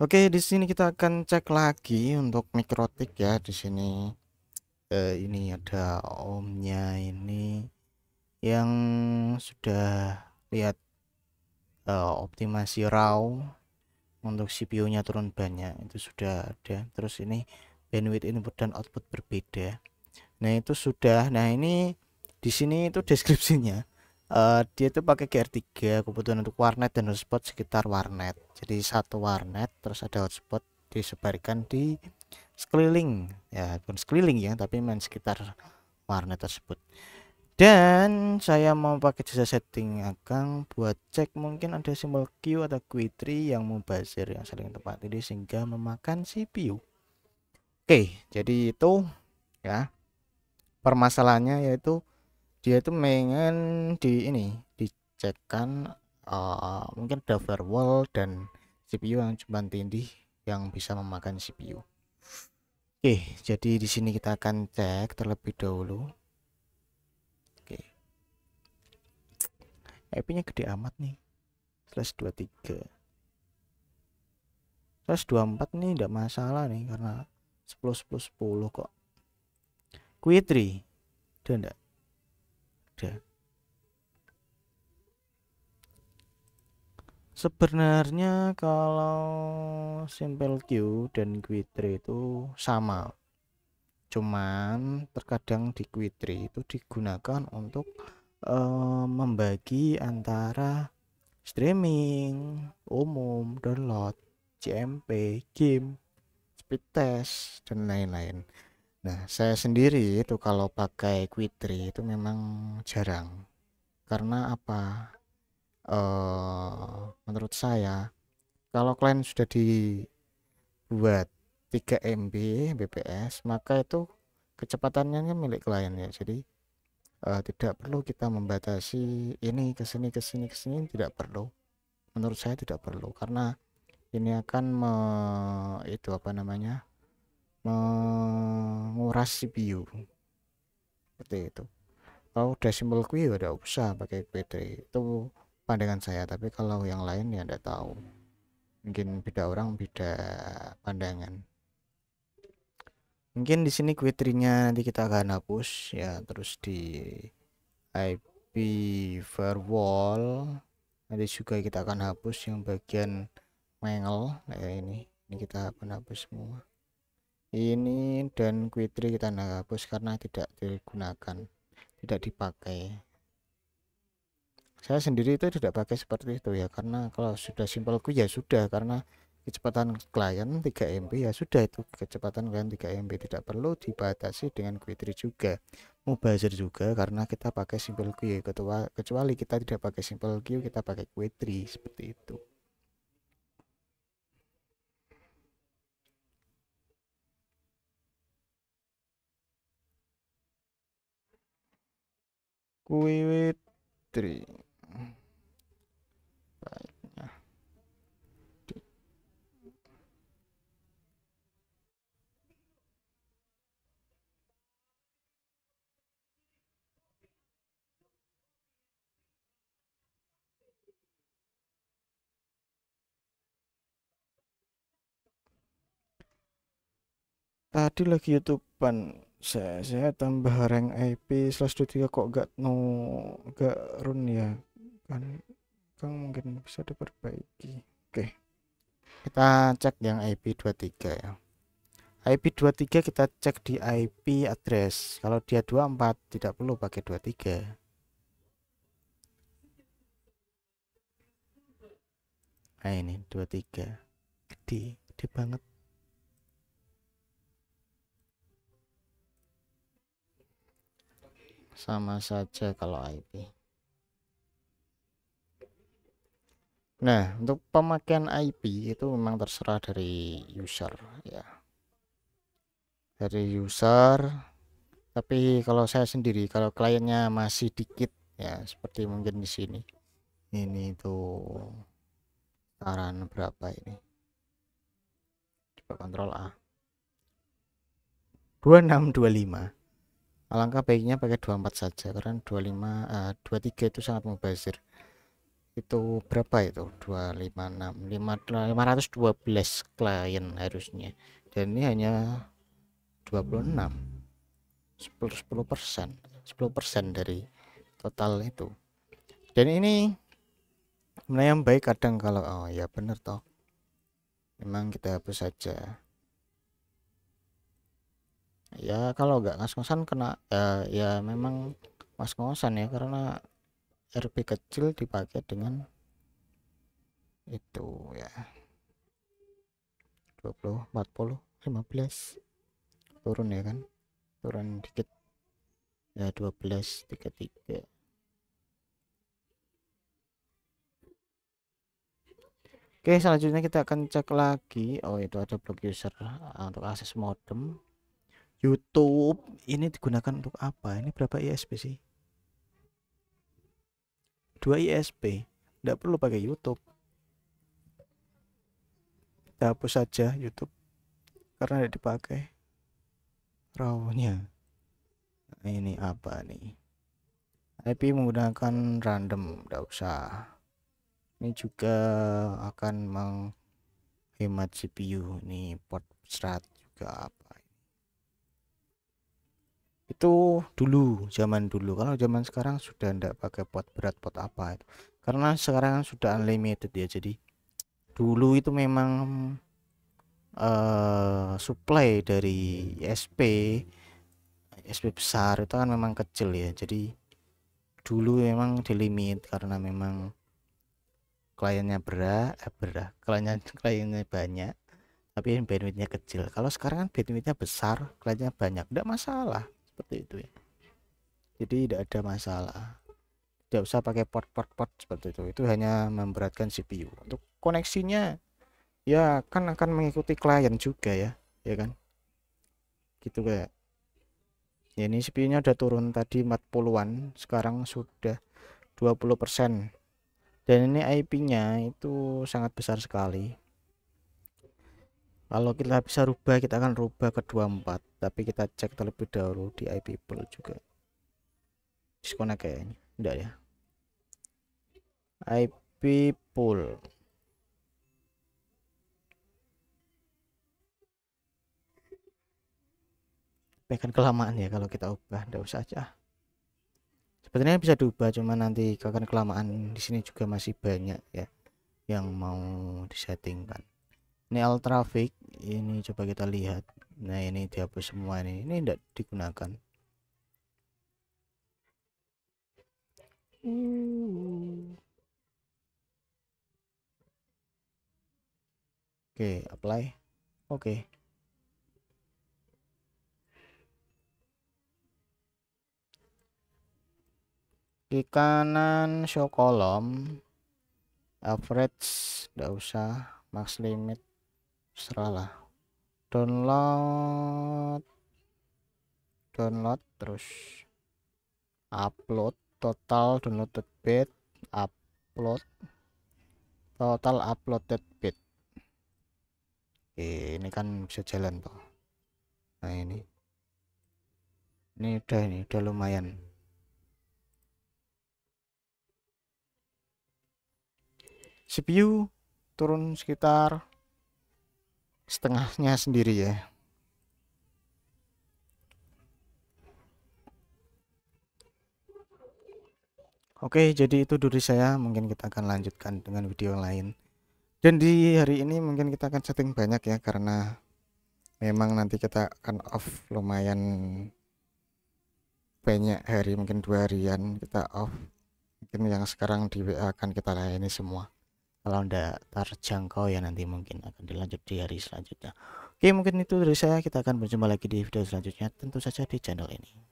Oke, di sini kita akan cek lagi untuk mikrotik ya di sini. Eh, ini ada omnya ini yang sudah lihat eh, optimasi raw untuk CPU-nya turun banyak itu sudah ada. Terus ini bandwidth input dan output berbeda. Nah, itu sudah. Nah, ini di sini itu deskripsinya. Eh, dia itu pakai GR3 kebutuhan untuk warnet dan hotspot sekitar warnet jadi satu warnet terus ada hotspot disebarkan di sekeliling ya bukan sekeliling ya tapi main sekitar warnet tersebut dan saya mau pakai jasa setting akan buat cek mungkin ada simbol Q atau Q3 e yang mubazir yang saling tempat, ini sehingga memakan CPU oke jadi itu ya permasalahannya yaitu dia itu pengen di ini dicekkan uh, mungkin driver wall dan CPU yang cuma tinggi yang bisa memakan CPU oke okay, jadi di sini kita akan cek terlebih dahulu oke okay. IP nya gede amat nih slash 23 slash 24 nih tidak masalah nih karena 10 10 10 kok Q3 enggak ada sebenarnya kalau simple queue dan quitre itu sama cuman terkadang di quitre itu digunakan untuk eh, membagi antara streaming umum download CMP game speed test dan lain-lain Nah, saya sendiri itu kalau pakai Quidri itu memang jarang. Karena apa? Eh, menurut saya kalau klien sudah dibuat 3 MB BPS, maka itu kecepatannya kan milik klien ya. Jadi eh, tidak perlu kita membatasi ini ke sini ke sini ke sini tidak perlu. Menurut saya tidak perlu karena ini akan me, itu apa namanya? menguras CPU seperti itu kalau udah simple ya udah usah pakai Q3 itu pandangan saya tapi kalau yang lain ya anda tahu mungkin beda orang beda pandangan mungkin di sini q nya nanti kita akan hapus ya terus di IP firewall nanti juga kita akan hapus yang bagian mengel kayak ini ini kita akan hapus semua ini dan query kita tidak hapus karena tidak digunakan tidak dipakai saya sendiri itu tidak pakai seperti itu ya karena kalau sudah simpelku ya sudah karena kecepatan klien 3 MB ya sudah itu kecepatan klien 3 MB tidak perlu dibatasi dengan query juga mau mubazir juga karena kita pakai simple ya ketua kecuali kita tidak pakai simple kita pakai query seperti itu wiwit baiknya tadi lagi YouTube YouTube-an saya, saya tambah rank IP slash 23 kok gak no gak run ya kan kan mungkin bisa diperbaiki oke okay. kita cek yang IP 23 ya IP 23 kita cek di IP address kalau dia 24 tidak perlu pakai 23 nah ini 23 gede gede banget sama saja kalau IP nah untuk pemakaian IP itu memang terserah dari user ya dari user tapi kalau saya sendiri kalau kliennya masih dikit ya seperti mungkin di sini ini tuh saran berapa ini coba kontrol A 2625 alangkah baiknya pakai 24 saja karena 25 uh, 23 itu sangat mubazir itu berapa itu 256 5, 512 klien harusnya dan ini hanya 26 10 persen 10 persen dari total itu dan ini menayang baik kadang kalau oh ya bener toh memang kita hapus saja ya kalau nggak ngos-ngosan kena ya, ya memang ngos-ngosan ya karena RP kecil dipakai dengan itu ya 20 40 15 turun ya kan turun dikit ya 12 33 Oke selanjutnya kita akan cek lagi Oh itu ada blog user ah, untuk akses modem YouTube ini digunakan untuk apa ini berapa ISP sih 2 ISP tidak perlu pakai YouTube kita hapus saja YouTube karena tidak dipakai rawnya nah, ini apa nih IP menggunakan random tidak usah ini juga akan menghemat CPU ini port 100 juga apa itu dulu zaman dulu kalau zaman sekarang sudah tidak pakai pot berat pot apa itu karena sekarang sudah unlimited ya jadi dulu itu memang uh, supply dari SP SP besar itu kan memang kecil ya jadi dulu memang di limit karena memang kliennya berat eh, berat kliennya kliennya banyak tapi bandwidthnya kecil kalau sekarang kan bandwidthnya besar kliennya banyak tidak masalah seperti itu ya jadi tidak ada masalah tidak usah pakai port-port-port seperti itu itu hanya memberatkan CPU untuk koneksinya ya kan akan mengikuti klien juga ya ya kan gitu kayak ya ini CPU nya udah turun tadi 40an sekarang sudah 20% dan ini IP nya itu sangat besar sekali kalau kita bisa rubah kita akan rubah ke 24 tapi kita cek terlebih dahulu di IP pool juga disconnect kayaknya enggak ya IP pool akan kelamaan ya kalau kita ubah enggak usah aja sebenarnya bisa diubah cuma nanti akan kelamaan di sini juga masih banyak ya yang mau disettingkan nail traffic ini coba kita lihat nah ini dihapus semua ini ini tidak digunakan oke okay, apply oke okay. di kanan show kolom average tidak usah max limit seralah download download terus upload total downloaded bit upload total uploaded bit oke ini kan bisa jalan toh nah ini ini udah ini udah lumayan CPU turun sekitar setengahnya sendiri ya Oke jadi itu dulu saya mungkin kita akan lanjutkan dengan video lain dan di hari ini mungkin kita akan setting banyak ya karena memang nanti kita akan off lumayan banyak hari mungkin dua harian kita off mungkin yang sekarang di WA akan kita layani semua kalau tidak terjangkau ya nanti mungkin akan dilanjut di hari selanjutnya oke mungkin itu dari saya kita akan berjumpa lagi di video selanjutnya tentu saja di channel ini